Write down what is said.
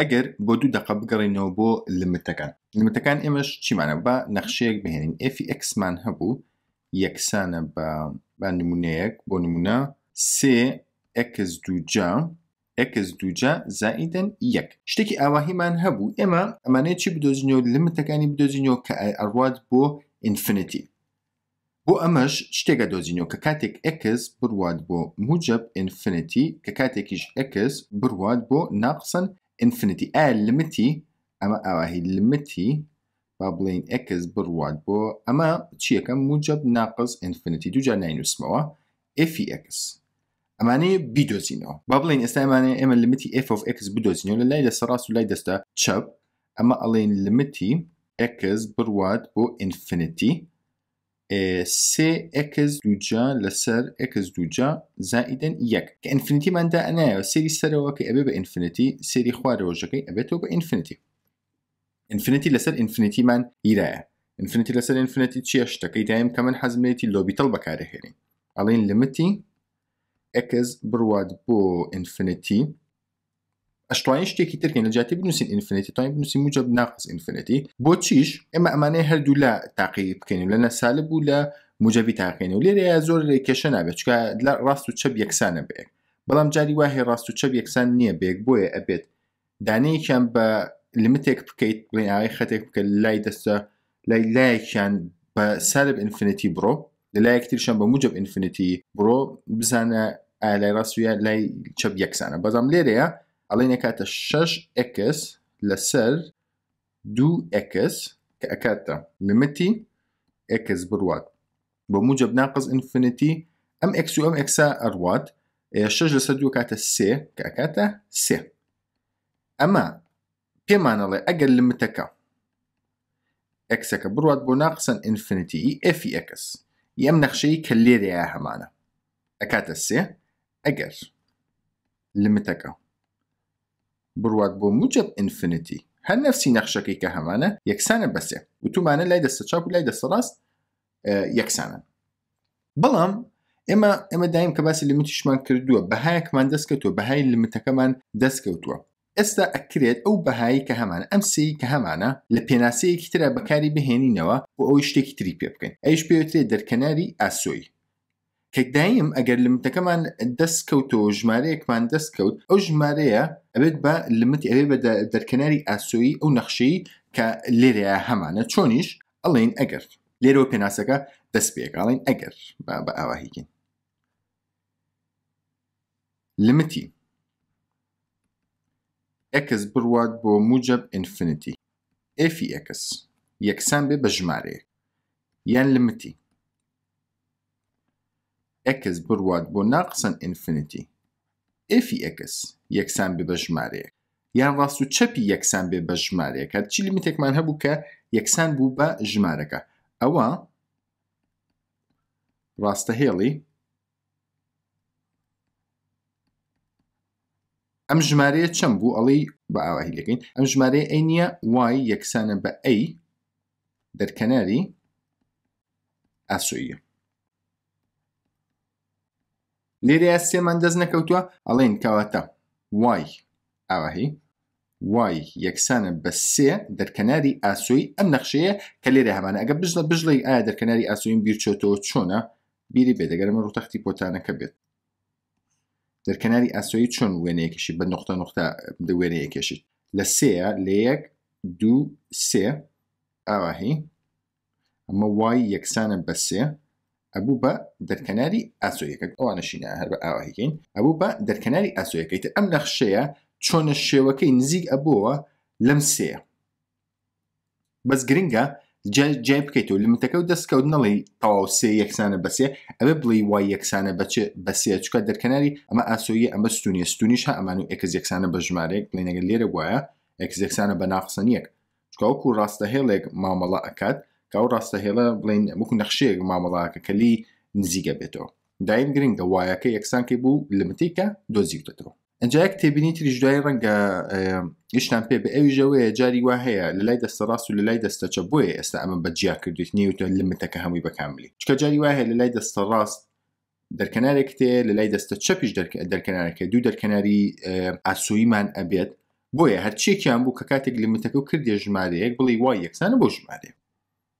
ئەگەر بۆ دوو دقه بگەڕینەوە بۆ لمتەکان لمتەکان ئێمەش چیمانە بە نەخشەیەک بهێنین Fxمان هەبوو یەکسانە بە نمونەیەک بۆ نمونە سێ ئەکس دوجا ئەکس دوجا زائیدن یەک شتێکی ئاواهیمان هەبوو ئێمە ئەمانەیە چی بدۆزینەوە لمتەکانی بدۆزینەوە کە ئەڕوات بۆ ئینفنتی بۆ ئەمەش شتێکە دۆزینەوە کە کاتێک ئەکس بڕوات بۆ موجب ئینفنتی کە کاتێکیش ئەکس بڕوات بۆ ناقسن ئینفنتی ئا لمتی ئەمە ئاواهی لمتی با بڵین ئەکس بڕوات بۆ ئەمە چیەکەم موجب ناقز ئینفنتی دوجار ناینوسمەوە ئفی ئەکس ئەمانەیە بیدۆزینەوە با بڵین ئێستامانە ئێمە لمتی Fx بدۆزینەوە لە لای لە سەڕاست و لای دەستە چەپ ئەمە ئەڵێن لمتی ئەکس بڕوات بۆ ئینفنتی سێ ئەکس دوجا لەسەر ئەکس دوجا زائیدەن یەک کە ئەنفنتی مادا ئەنایەوە سری سەرەوە کە ئەبێ بە ئینفنتی سری خوارەوەژەکەی ئەبێتەوە بە ئینفنتی ئینفنتی لەسەر ئینفنتیمان ئیرایە ئینفنتی لەسەر ئینفنتی چیە شتەکەی دایم کە من حەزمێتی لۆبیتەڵ بەکارەهێنین ئەڵین لمتی ئەکس بڕوات بۆ ئینفنتی ئەشتوانین شتێکی ترکین لە جااتی بنووسین ئینفینیتی توانین بنووسی موجب ناقص ئینفینەتی بۆ چیش ئێمە ئەمانەیە هەردوو لە تاقی بکەین لە نەسالب بوو لە موجبی تاقین و لێرەیە زۆر کێشە نابێت چکە لە ڕاست و چەب یەکسانە بێک بەڵام جاری واهی ڕاست و چەب یەکسان نییە بێک بۆیە ئەبێت دانەیەکیان بە لمتێک بکەیت بڵیناوی خەتێک بکە لای دەستە لای لایەکیان بە سالب ئینفینەتی بڕۆ لە لایەکتریشان بە موجب ئینفینەتی بڕۆ بزانە ئالای ڕاستویە لای چەب یەکسانە بەزام لێرەیە ئەڵین ئەکاتە 6 ئەکس لەسەر دو ئەکس کە ئەکاتە لمتی ئەکس بڕوات بۆ موجب ناقز ئینفنتی ئەم ئەکس و ئەم ئەکسا ئەڕوات شش لەسەر دو کاتە سێ کە ئەکاتە سێ ئەمە پێمانەڵێ ئەگەر لمتەکە ئەکسەکە بڕات بۆ ناقسەن ئینفنتی ئفی ئەکس یەم نەخشەی کە لێرەیە هەمانە ئەکاتە سێ ئەگەر لمتەکە بڕات بۆ موجب ئینفنتی هەر نفسی نەخشەکەی کە هەمانە یەکسانە بەسێ وتومانە لای دەستە چاپ و لای دەسەڕاست یەکسانن بەڵام ئێمە ئەمە دایم کە باسی لمتیشمان کردووە بەهایەکمان دەستکەوتوە بەهای لمتەکەمان دەستکەوتووە ئێستا ئەکرێت ئەو بەهایی کە هەمانە ئەم سی کە هەمانە لە پێناسەیەکی ترە بەکاری بهێنینەوە و ئەوی شتێکی تری پێ بکەین ئەیش پێوترێت دەرکەناری ئاسۆی تێکدایم ئەگەر لمتەکەمان دەست کەوتەوە ژمارەیەکمان دەست کەوت ئەو ژمارەیە ئەبێت بە لمت ئەوێ بە دەرکناری ئاسۆیی ئەو نەخشەی کە لێرەیە هەمانە چۆنیش ئەڵین ئەگەر لێرەوە پێناسەکە دەست پێکاڵین ئەگەر بە ئاواهیگین لمتی ئەکس بڕوات بۆ موجب ئینفینیتی ئفی ئەکس یەکسان بێ بە ژمارەیە یان لمتی ئەکس بڕوات بۆ ناقسەن ئینفینیتی ئفی ئەکس یەکسان بێ بە ژمارەیەک یان ڕاست و چەپی یەکسان بێ بە ژمارەیە کە چی لیمیتێکمان هەبوو کە یەکسان بوو بە ژمارەکە ئەوە ڕاستە هێڵی ئەم ژمارەیە چەم بوو ئەڵی بە ئاواهیلەکەین ئەم ژمارەیە ئەی نییە وای یەکسانە بە ئەی دەرکەناری ئاسویە لێرە سێمان دەست نەکەوتووە ئەڵین کەواتە وای ئاواهی وای یەکسانە بە سێ دەرکەناری ئاسوی ئەم نەخشەیە کە لێرە هەمانە ئەگە بژڵە بژڵی ئایا دەرکەناری ئاسوین بیرچێتەوە چۆنە بیری بێ دەگەرمە ڕوتەختی پۆتانەکە بێت دەرکەناری ئاسۆی چۆن وێنەیەکیشی بە نقطە نقطە وێنەیە کێشیت لە سەیە لە یەک دوو سێ ئاواهی ئەمە وای یەکسانە بە سێ ئەبوو بە دەرکەناری ئاسۆیەکە ئەوانەشینە هەر بە ئاواهیکەین ئەبوو بە دەرکەناری ئاسۆیەکەیت ئەم نەخشەیە چۆنە شێوەکەی نزیک ئەبووە لەم سەیە بەس گرنگە جای بکەیت و لمتەکە و دەستکەوت نڵی تەواو سێ یەکسانە بەسێ ئەوێ بڵی وای یەکسانە بچێ بەسێ چکە دەرکەناری ئەمە ئاسۆیی ئەمە ستونی ستونیش ها ئەمان و ئەکز یەکسانە بە ژمارەیەک بڵێنەگە لێرە گوایە ئەکز یەکسانە بە ناخسەنیەک چکەوەکو ڕاستە هێڵێک مامەڵە ئەکات کە ئەو ڕاستە هێڵە بڵین وەکو نەخشەیەک مامەڵاکە کەلی نزیگە بێتەوە دایم گرنگە وایەکە یەکسانکەی بوو لەمتێکە دۆزیوتەوە ئەنجایەک تێبینی تریش دوای ڕەنگە یشتان پێ بە ئەویژەوەەیە جاری وا هەیە لە لای دەستەڕاست و لە لای دەستەچە بۆیە ئێستا ئەمە بەجیا کردویت نیوتن لمتەکە هەمووی بەکاملی چکە جاری وایە لە لای دەستەڕاست دەرکەنارێک تێ لە لای دەستە چەپیش دەرکەنارەکە دوو دەرکەناری ئاسوویمان ئەبێت بۆیە هەرچێکیان بوو کە کاتێک لمتەکە و کردێ ژمارەیەک بڵی وای یەکسانە بۆ ژمارێ